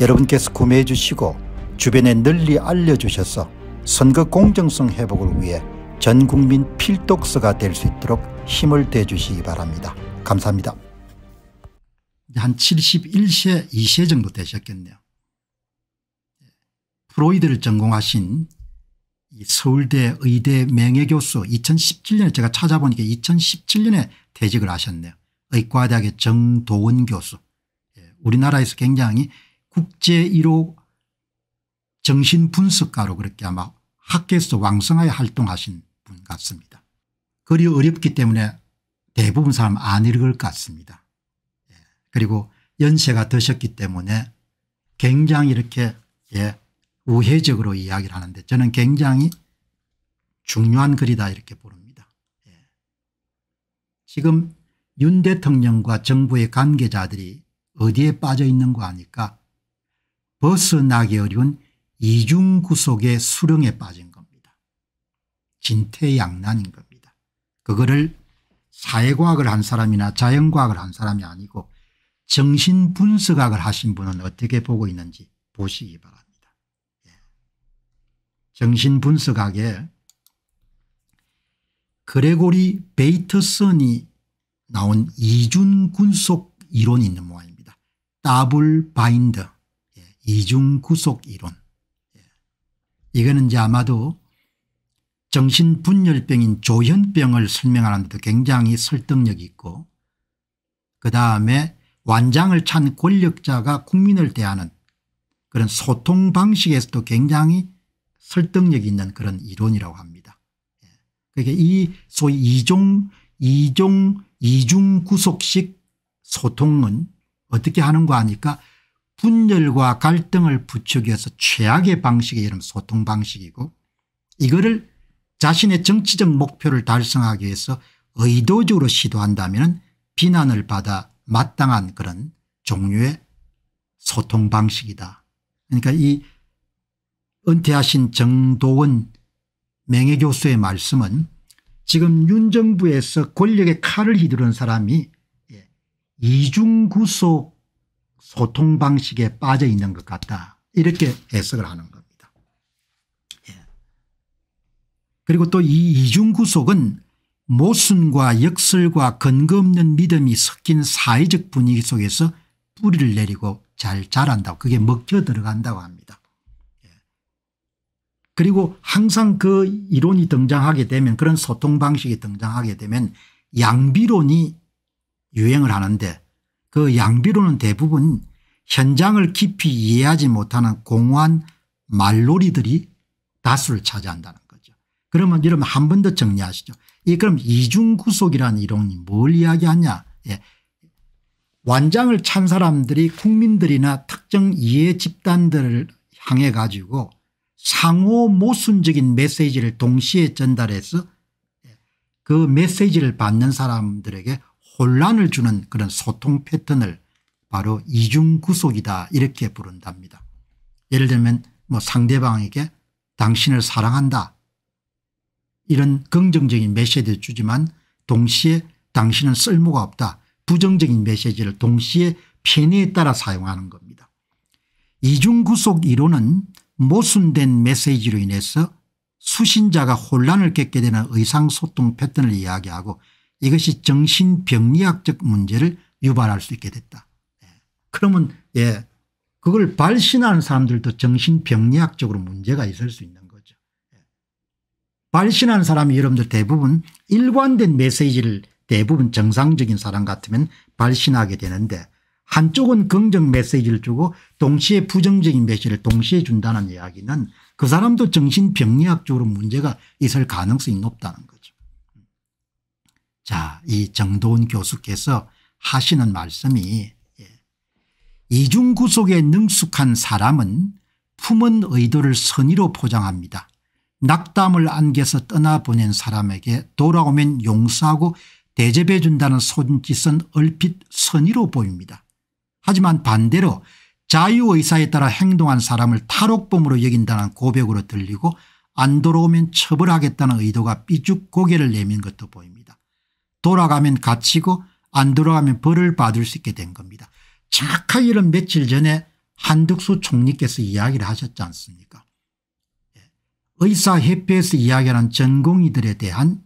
여러분께서 구매해 주시고 주변에 널리 알려주셔서 선거 공정성 회복을 위해 전국민 필독서가 될 수 있도록 힘을 대주시기 바랍니다. 감사합니다. 한 71세, 2세 정도 되셨겠네요. 프로이드를 전공하신 서울대 의대 명예교수 2017년에 제가 찾아보니까 2017년에 퇴직을 하셨네요. 의과대학의 정도원 교수. 예, 우리나라에서 굉장히 국제 1호 정신분석가로 그렇게 아마 학계에서 왕성하게 활동하신 분 같습니다. 글이 어렵기 때문에 대부분 사람 안 읽을 것 같습니다. 예. 그리고 연세가 드셨기 때문에 굉장히 이렇게 예, 우회적으로 이야기를 하는데 저는 굉장히 중요한 글이다 이렇게 부릅니다. 예. 지금 윤 대통령과 정부의 관계자들이 어디에 빠져 있는 거 아니까 벗어나기 어려운 이중구속의 수령에 빠진 겁니다. 진퇴양난인 겁니다. 그거를 사회과학을 한 사람이나 자연과학을 한 사람이 아니고 정신분석학을 하신 분은 어떻게 보고 있는지 보시기 바랍니다. 예. 정신분석학에 그레고리 베이터슨이 나온 이준군속 이론이 있는 모양입니다. 더블 바인드 이중구속 이론. 예. 이거는 이제 아마도 정신분열병인 조현병을 설명하는 데도 굉장히 설득력이 있고 그다음에 완장을 찬 권력자가 국민을 대하는 그런 소통 방식에서도 굉장히 설득력 있는 그런 이론이라고 합니다. 예. 그러니까 이 소위 이종 이종 이중 구속식 소통은 어떻게 하는 거 아니까 분열과 갈등을 부추겨서 최악의 방식의 이름 소통 방식이고 이거를 자신의 정치적 목표를 달성하기 위해서 의도적으로 시도한다면 비난을 받아 마땅한 그런 종류의 소통 방식이다. 그러니까 이 은퇴하신 정도원 명예교수의 말씀은 지금 윤 정부에서 권력의 칼을 휘두른 사람이 예, 이중구속 소통 방식에 빠져 있는 것 같다. 이렇게 해석을 하는 겁니다. 예. 그리고 또 이 이중구속은 모순과 역설과 근거 없는 믿음이 섞인 사회적 분위기 속에서 뿌리를 내리고 잘 자란다고 그게 먹혀 들어간다고 합니다. 예. 그리고 항상 그 이론이 등장하게 되면 그런 소통 방식이 등장하게 되면 양비론이 유행을 하는데 그 양비로는 대부분 현장을 깊이 이해하지 못하는 공허한 말놀이들이 다수를 차지한다는 거죠. 그러면 여러분 한 번 더 정리하시죠. 이 그럼 이중구속이라는 이론이 뭘 이야기하냐. 예. 완장을 찬 사람들이 국민들이나 특정 이해 집단들을 향해 가지고 상호 모순적인 메시지를 동시에 전달해서 그 메시지를 받는 사람들에게 혼란을 주는 그런 소통 패턴을 바로 이중구속이다 이렇게 부른답니다. 예를 들면 뭐 상대방에게 당신을 사랑한다 이런 긍정적인 메시지를 주지만 동시에 당신은 쓸모가 없다 부정적인 메시지를 동시에 편의에 따라 사용하는 겁니다. 이중구속 이론은 모순된 메시지로 인해서 수신자가 혼란을 겪게 되는 의상소통 패턴을 이야기하고 이것이 정신병리학적 문제를 유발할 수 있게 됐다. 예. 그러면 예 그걸 발신하는 사람들도 정신병리학적으로 문제가 있을 수 있는 거죠. 예. 발신하는 사람이 여러분들 대부분 일관된 메시지를 대부분 정상적인 사람 같으면 발신하게 되는데 한쪽은 긍정 메시지를 주고 동시에 부정적인 메시지를 동시에 준다는 이야기는 그 사람도 정신병리학적으로 문제가 있을 가능성이 높다는 거죠. 자, 이정도훈 교수께서 하시는 말씀이 예. 이중구속에 능숙한 사람은 품은 의도를 선의로 포장합니다. 낙담을 안겨서 떠나보낸 사람에게 돌아오면 용서하고 대접해 준다는 손짓은 얼핏 선의로 보입니다. 하지만 반대로 자유의사에 따라 행동한 사람을 탈옥범으로 여긴다는 고백으로 들리고 안 돌아오면 처벌하겠다는 의도가 삐죽 고개를 내민 것도 보입니다. 돌아가면 갇히고 안 돌아가면 벌을 받을 수 있게 된 겁니다. 정확하게 이런 며칠 전에 한덕수 총리께서 이야기를 하셨지 않습니까 예. 의사협회에서 이야기하는 전공의들에 대한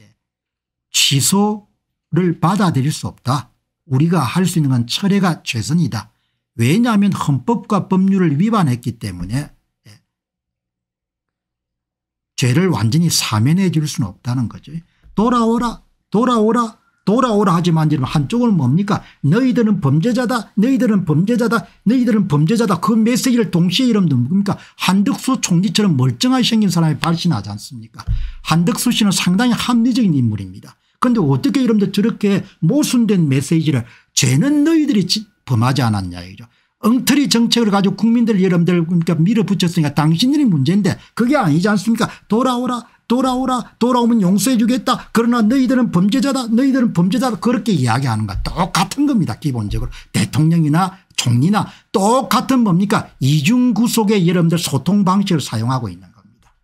예. 취소를 받아들일 수 없다. 우리가 할 수 있는 건 철회가 최선이다. 왜냐하면 헌법과 법률을 위반했기 때문에 예. 죄를 완전히 사면해 줄 수는 없다는 거죠. 돌아오라 돌아오라 돌아오라 하지만 지 한쪽은 뭡니까 너희들은 범죄자다 너희들은 범죄자다 너희들은 범죄자다 그 메시지를 동시에 이름 도 뭡니까 한덕수 총리처럼 멀쩡하게 생긴 사람이 발신하지 않습니까 한덕수 씨는 상당히 합리적인 인물입니다. 그런데 어떻게 이름도 저렇게 모순된 메시지를 죄는 너희들이 범하지 않았냐 이죠. 엉터리 정책을 가지고 국민들 여러분들 그러니까 밀어붙였으니까 당신들이 문제인데 그게 아니지 않습니까 돌아오라 돌아오라 돌아오면 용서해 주겠다 그러나 너희들은 범죄자다 너희들은 범죄자다 그렇게 이야기하는 것 똑같은 겁니다 기본적으로 대통령이나 총리나 똑같은 뭡니까 이중구속의 여러분들 소통 방식을 사용하고 있는 겁니다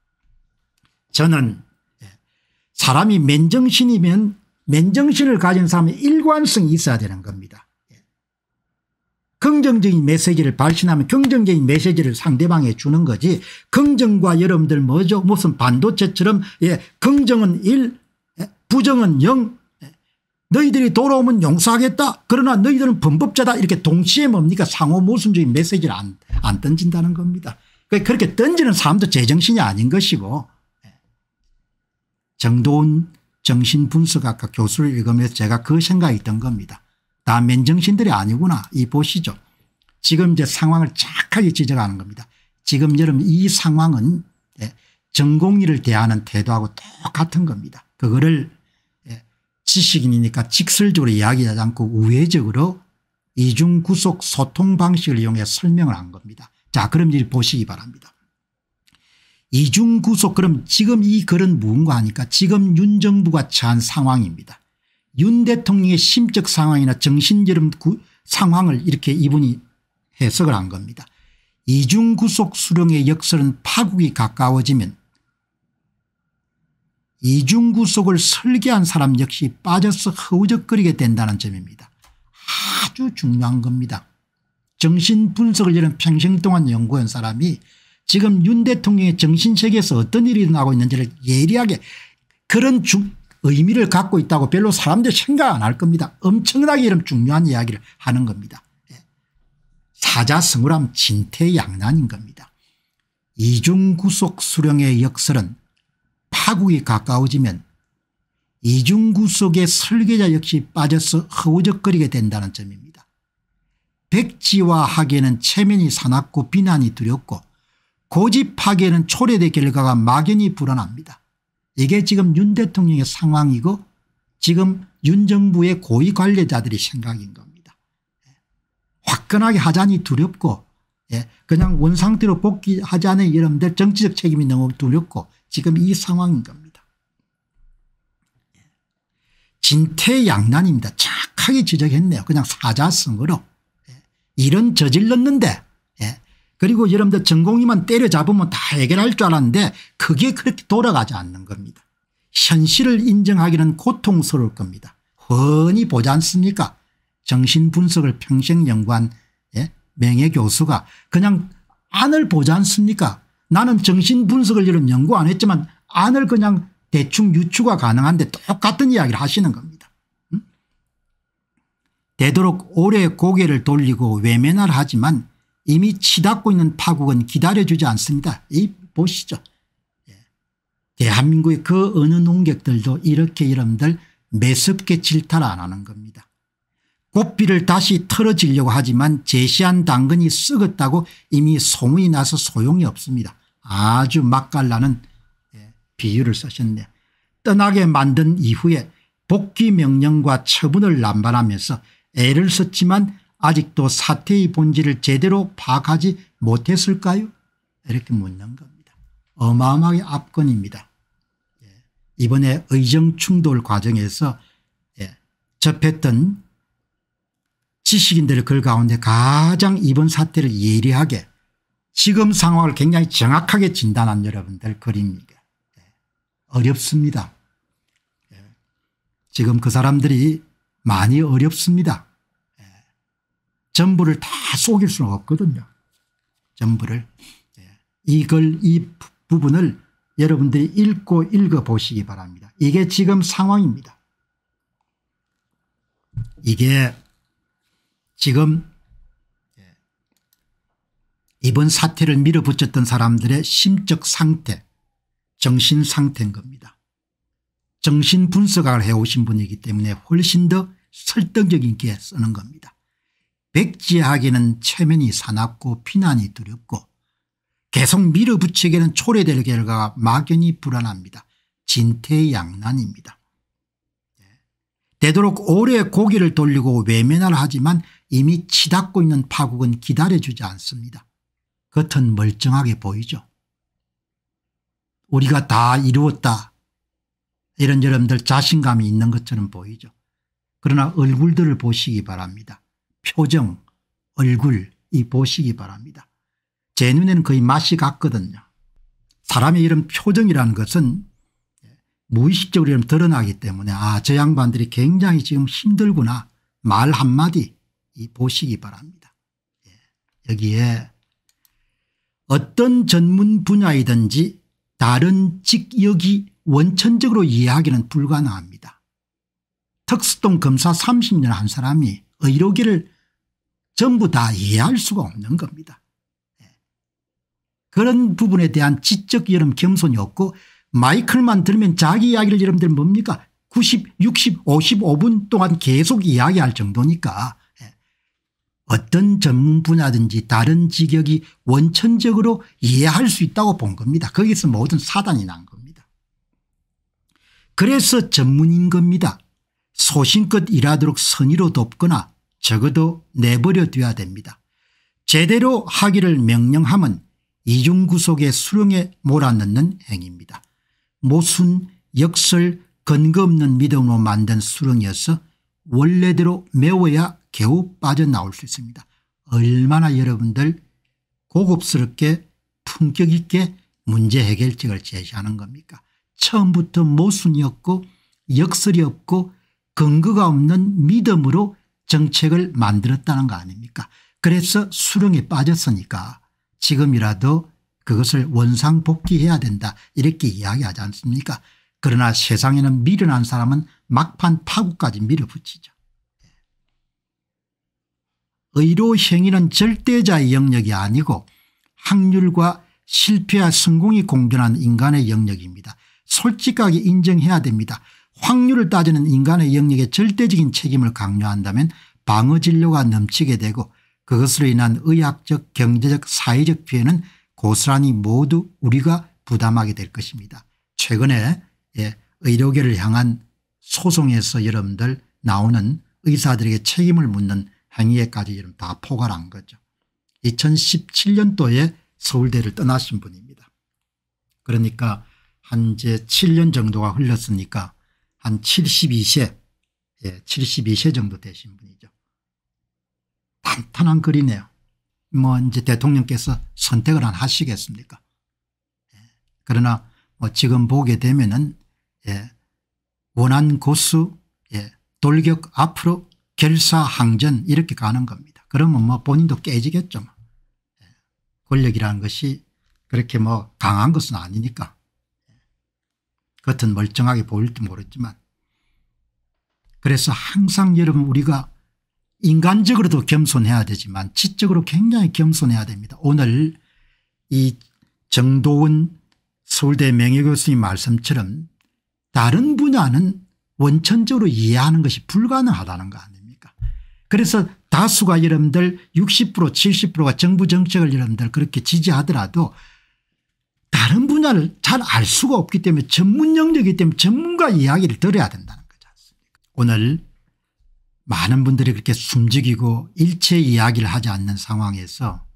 저는 예, 사람이 맨정신이면 맨정신을 가진 사람의 일관성이 있어야 되는 겁니다 긍정적인 메시지를 발신하면 긍정적인 메시지를 상대방에 주는 거지 긍정과 여러분들 뭐죠 무슨 반도체처럼 예 긍정은 1 예, 부정은 0 예, 너희들이 돌아오면 용서하겠다 그러나 너희들은 범법자다 이렇게 동시에 뭡니까 상호 모순적인 메시지를 안, 안 던진다는 겁니다 그러니까 그렇게 던지는 사람도 제정신이 아닌 것이고 예. 정도운 정신분석학과 교수를 읽으면서 제가 그 생각이 든 겁니다 다 맨정신들이 아니구나 이 보시죠. 지금 이제 상황을 착하게 지적하는 겁니다. 지금 여러분 이 상황은 예, 전공의를 대하는 태도하고 똑같은 겁니다. 그거를 예, 지식인이니까 직설적으로 이야기하지 않고 우회적으로 이중구속 소통 방식을 이용해 설명을 한 겁니다. 자 그럼 이제 보시기 바랍니다. 이중구속 그럼 지금 이 글은 무언가 하니까 지금 윤 정부가 처한 상황입니다. 윤 대통령의 심적 상황이나 정신적인 상황을 이렇게 이분이 해석을 한 겁니다. 이중구속 수령의 역설은 파국이 가까워지면 이중구속을 설계한 사람 역시 빠져서 허우적거리게 된다는 점입니다. 아주 중요한 겁니다. 정신분석을 이런 평생 동안 연구한 사람이 지금 윤 대통령의 정신세계에서 어떤 일이 나고 있는지를 예리하게 그런 의미를 갖고 있다고 별로 사람들이 생각 안 할 겁니다. 엄청나게 이런 중요한 이야기를 하는 겁니다. 예. 사자성으람 진퇴양난인 겁니다. 이중구속 수령의 역설은 파국이 가까워지면 이중구속의 설계자 역시 빠져서 허우적거리게 된다는 점입니다. 백지화하기에는 체면이 사납고 비난이 두렵고 고집하기에는 초래의 결과가 막연히 불안합니다. 이게 지금 윤 대통령의 상황이고 지금 윤 정부의 고위 관리자들이 생각인 겁니다. 예. 화끈하게 하자니 두렵고 예. 그냥 원상태로 복귀하자니 여러분들 정치적 책임이 너무 두렵고 지금 이 상황인 겁니다. 예. 진퇴양난입니다. 착하게 지적했네요. 그냥 사자성으로. 일은 저질렀는데 그리고 여러분들 전공이만 때려잡으면 다 해결할 줄 알았는데 그게 그렇게 돌아가지 않는 겁니다. 현실을 인정하기는 고통스러울 겁니다. 흔히 보지 않습니까 정신분석을 평생 연구한 예? 명예교수가 그냥 안을 보지 않습니까 나는 정신분석을 여러 연구 안 했지만 안을 그냥 대충 유추가 가능한데 똑같은 이야기를 하시는 겁니다. 음? 되도록 오래 고개를 돌리고 외면을 하지만 이미 치닫고 있는 파국은 기다려주지 않습니다. 이 보시죠. 예. 대한민국의 그 어느 농객들도 이렇게 여러분들 매섭게 질타를 안 하는 겁니다. 꽃비를 다시 털어지려고 하지만 제시한 당근이 썩었다고 이미 소문이 나서 소용이 없습니다. 아주 맛깔나는 예, 비유를 쓰셨네. 떠나게 만든 이후에 복귀 명령과 처분을 남발하면서 애를 썼지만 아직도 사태의 본질을 제대로 파악하지 못했을까요? 이렇게 묻는 겁니다. 어마어마하게 압권입니다. 예. 이번에 의정 충돌 과정에서 예, 접했던 지식인들의 글 가운데 가장 이번 사태를 예리하게 지금 상황을 굉장히 정확하게 진단한 여러분들 글입니다. 예. 어렵습니다. 지금 그 사람들이 많이 어렵습니다. 전부를 다 속일 수는 없거든요. 전부를. 예. 이걸 이 부분을 여러분들이 읽고 읽어보시기 바랍니다. 이게 지금 상황입니다. 이게 지금 예. 이번 사태를 밀어붙였던 사람들의 심적 상태 정신 상태인 겁니다. 정신 분석을 해오신 분이기 때문에 훨씬 더 설득적인 게 쓰는 겁니다. 백지하기는 체면이 사납고 피난이 두렵고 계속 밀어붙이기는 초래될 결과가 막연히 불안합니다. 진퇴양난입니다. 예. 되도록 오래 고개를 돌리고 외면을 하지만 이미 치닫고 있는 파국은 기다려주지 않습니다. 겉은 멀쩡하게 보이죠. 우리가 다 이루었다. 이런 여러분들 자신감이 있는 것처럼 보이죠. 그러나 얼굴들을 보시기 바랍니다. 표정, 얼굴 이 보시기 바랍니다. 제 눈에는 거의 맛이 같거든요. 사람의 이런 표정이라는 것은 무의식적으로 드러나기 때문에 아저 양반들이 굉장히 지금 힘들구나 말 한마디 이 보시기 바랍니다. 예. 여기에 어떤 전문 분야이든지 다른 직역이 원천적으로 이해하기는 불가능합니다. 턱스동 검사 30년 한 사람이 의료기를 전부 다 이해할 수가 없는 겁니다. 예. 그런 부분에 대한 지적 여름 겸손이 없고 마이클만 들으면 자기 이야기를 여러분들 뭡니까 90 60 55분 동안 계속 이야기할 정도니까 예. 어떤 전문 분야든지 다른 직역이 원천적으로 이해할 수 있다고 본 겁니다. 거기서 모든 사단이 난 겁니다. 그래서 전문인 겁니다. 소신껏 일하도록 선의로 돕거나 적어도 내버려 둬야 됩니다. 제대로 하기를 명령함은 이중구속의 수렁에 몰아넣는 행위입니다. 모순, 역설, 근거 없는 믿음으로 만든 수렁이어서 원래대로 메워야 겨우 빠져나올 수 있습니다. 얼마나 여러분들 고급스럽게 품격 있게 문제 해결책을 제시하는 겁니까 처음부터 모순이 없고 역설이 없고 근거가 없는 믿음으로 정책을 만들었다는 거 아닙니까 그래서 수렁에 빠졌으니까 지금이라도 그것을 원상복귀해야 된다 이렇게 이야기하지 않습니까 그러나 세상에는 미련한 사람은 막판 파국까지 밀어붙이죠. 의로 행위는 절대자의 영역이 아니고 확률과 실패와 성공이 공존한 인간의 영역입니다. 솔직하게 인정해야 됩니다. 확률을 따지는 인간의 영역에 절대적인 책임을 강요한다면 방어 진료가 넘치게 되고 그것으로 인한 의학적 경제적 사회적 피해는 고스란히 모두 우리가 부담하게 될 것입니다. 최근에 예, 의료계를 향한 소송에서 여러분들 나오는 의사들에게 책임을 묻는 행위에까지 여러분 다 포괄한 거죠. 2017년도에 서울대를 떠나신 분입니다. 그러니까 한 이제 7년 정도가 흘렀으니까 한 72세 예, 72세 정도 되신 분이죠. 탄탄한 글이네요. 뭐 이제 대통령께서 선택을 안 하시겠습니까 예, 그러나 뭐 지금 보게 되면은 예, 원한 고수 예, 돌격 앞으로 결사항전 이렇게 가는 겁니다. 그러면 뭐 본인도 깨지겠죠. 뭐. 예, 권력이라는 것이 그렇게 뭐 강한 것은 아니니까. 겉은 멀쩡하게 보일지 모르지만 그래서 항상 여러분 우리가 인간적으로도 겸손해야 되지만 지적으로 굉장히 겸손해야 됩니다. 오늘 이 정도은 서울대 명예교수님 말씀처럼 다른 분야는 원천적으로 이해하는 것이 불가능하다는 거 아닙니까 그래서 다수가 여러분들 60% 70%가 정부 정책을 여러분들 그렇게 지지하더라도 다른 분야를 잘 알 수가 없기 때문에 전문 영역이기 때문에 전문가 이야기를 들어야 된다는 거지 않습니까 오늘 많은 분들이 그렇게 숨죽이고 일체 이야기를 하지 않는 상황에서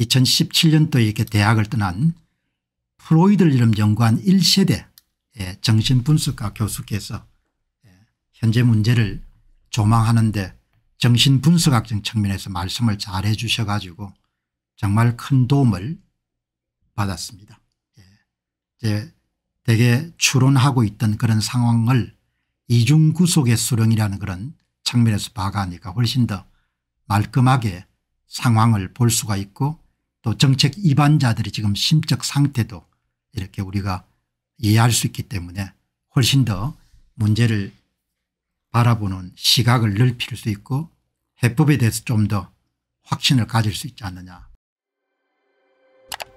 2017년도에 이렇게 대학을 떠난 프로이드를 이름 연구한 1세대 정신분석과 교수께서 현재 문제를 조망하는데 정신분석학적 측면에서 말씀을 잘 해 주셔 가지고 정말 큰 도움을 받았습니다. 이제 대개 추론하고 있던 그런 상황을 이중구속의 수령이라는 그런 측면에서 봐가니까 훨씬 더 말끔하게 상황을 볼 수가 있고 또 정책 위반자들이 지금 심적 상태도 이렇게 우리가 이해할 수 있기 때문에 훨씬 더 문제를 바라보는 시각을 넓힐 수 있고 해법에 대해서 좀 더 확신을 가질 수 있지 않느냐